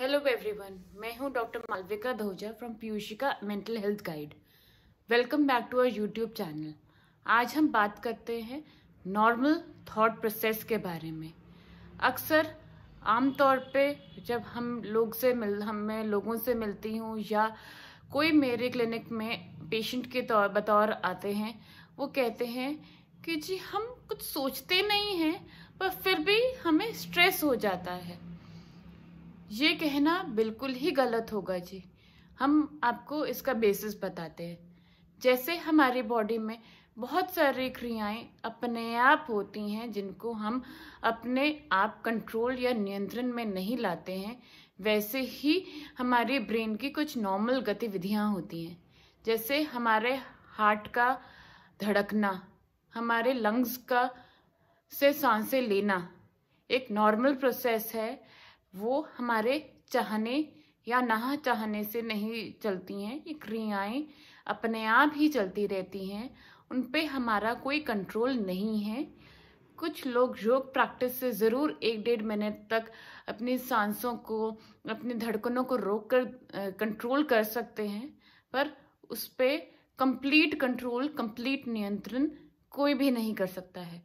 Hello everyone मैं हूं doctor Malvika Dhoja from Piyushika mental health guide welcome back to our YouTube channel आज हम बात करते हैं नॉर्मल थॉट प्रोसेस के बारे में अक्सर आमतौर पे जब हम लोग से मिल हम मैं लोगों से मिलती हूँ या कोई मेरे क्लिनिक में पेशेंट के तौर बतौर आते हैं वो कहते हैं कि जी हम कुछ सोचते नहीं हैं पर फिर भी हमें स्ट्रेस हो जाता है ये कहना बिल्कुल ही गलत होगा जी हम आपको इसका बेसिस बताते हैं जैसे हमारी बॉडी में बहुत सारी क्रियाएं अपने आप होती हैं जिनको हम अपने आप कंट्रोल या नियंत्रण में नहीं लाते हैं वैसे ही हमारे ब्रेन की कुछ नॉर्मल गतिविधियां होती हैं जैसे हमारे हार्ट का धड़कना हमारे लंग्स का से सांसें लेना एक नॉर्मल प्रोसेस है वो हमारे चाहने या ना चाहने से नहीं चलती हैं ये क्रियाएं अपने आप ही चलती रहती हैं उन पे हमारा कोई कंट्रोल नहीं है कुछ लोग योग प्रैक्टिस से ज़रूर एक डेढ़ मिनट तक अपनी सांसों को अपनी धड़कनों को रोक कर कंट्रोल कर सकते हैं पर उस पर कंप्लीट कंट्रोल कंप्लीट नियंत्रण कोई भी नहीं कर सकता है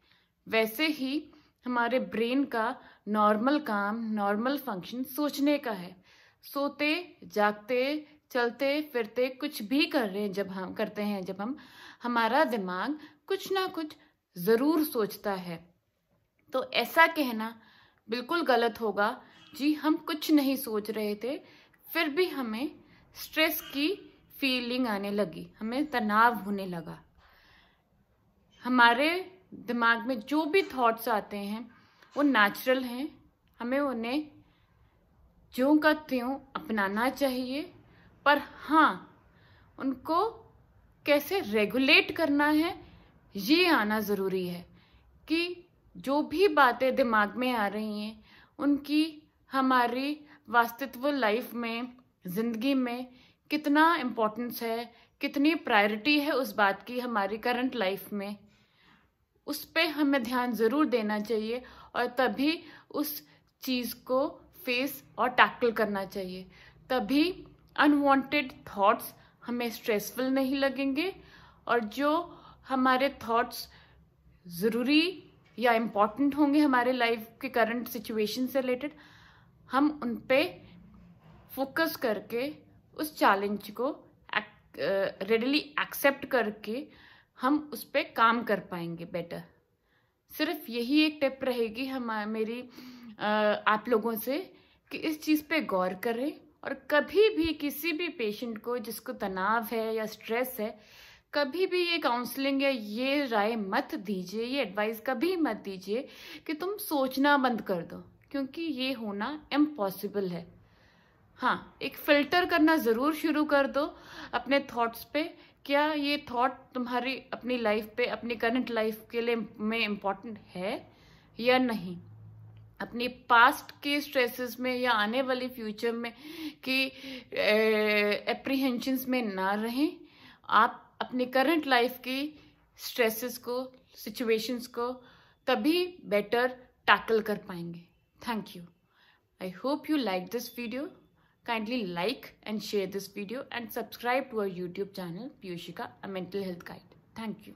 वैसे ही हमारे ब्रेन का नॉर्मल काम नॉर्मल फंक्शन सोचने का है सोते जागते चलते फिरते कुछ भी कर रहे हैं जब हम करते हैं जब हम हमारा दिमाग कुछ ना कुछ ज़रूर सोचता है तो ऐसा कहना बिल्कुल गलत होगा जी हम कुछ नहीं सोच रहे थे फिर भी हमें स्ट्रेस की फीलिंग आने लगी हमें तनाव होने लगा हमारे दिमाग में जो भी थॉट्स आते हैं वो नेचुरल हैं हमें उन्हें जो का त्यों अपनाना चाहिए पर हाँ उनको कैसे रेगुलेट करना है ये आना ज़रूरी है कि जो भी बातें दिमाग में आ रही हैं उनकी हमारी वास्तव लाइफ में ज़िंदगी में कितना इम्पोर्टेंस है कितनी प्रायोरिटी है उस बात की हमारी करंट लाइफ में उस पर हमें ध्यान ज़रूर देना चाहिए और तभी उस चीज़ को फेस और टैकल करना चाहिए तभी अनवांटेड थॉट्स हमें स्ट्रेसफुल नहीं लगेंगे और जो हमारे थॉट्स ज़रूरी या इम्पॉर्टेंट होंगे हमारे लाइफ के करंट सिचुएशन से रिलेटेड हम उन पर फोकस करके उस चैलेंज को रेडली एक्सेप्ट करके हम उस पर काम कर पाएंगे बेटर सिर्फ यही एक टिप रहेगी हम मेरी आप लोगों से कि इस चीज़ पे गौर करें और कभी भी किसी भी पेशेंट को जिसको तनाव है या स्ट्रेस है कभी भी ये काउंसलिंग या ये राय मत दीजिए ये एडवाइस कभी मत दीजिए कि तुम सोचना बंद कर दो क्योंकि ये होना इम्पॉसिबल है हाँ एक फिल्टर करना ज़रूर शुरू कर दो अपने थॉट्स पे क्या ये थॉट तुम्हारी अपनी लाइफ पे अपनी करंट लाइफ के लिए में इम्पॉर्टेंट है या नहीं अपनी पास्ट के स्ट्रेसेस में या आने वाले फ्यूचर में कि एप्रीहेंशंस में ना रहें आप अपनी करंट लाइफ की स्ट्रेसेस को सिचुएशंस को तभी बेटर टैकल कर पाएंगे thank you I hope you like this video Kindly like and share this video and subscribe to our YouTube channel Piyushika, a mental health guide. Thank you.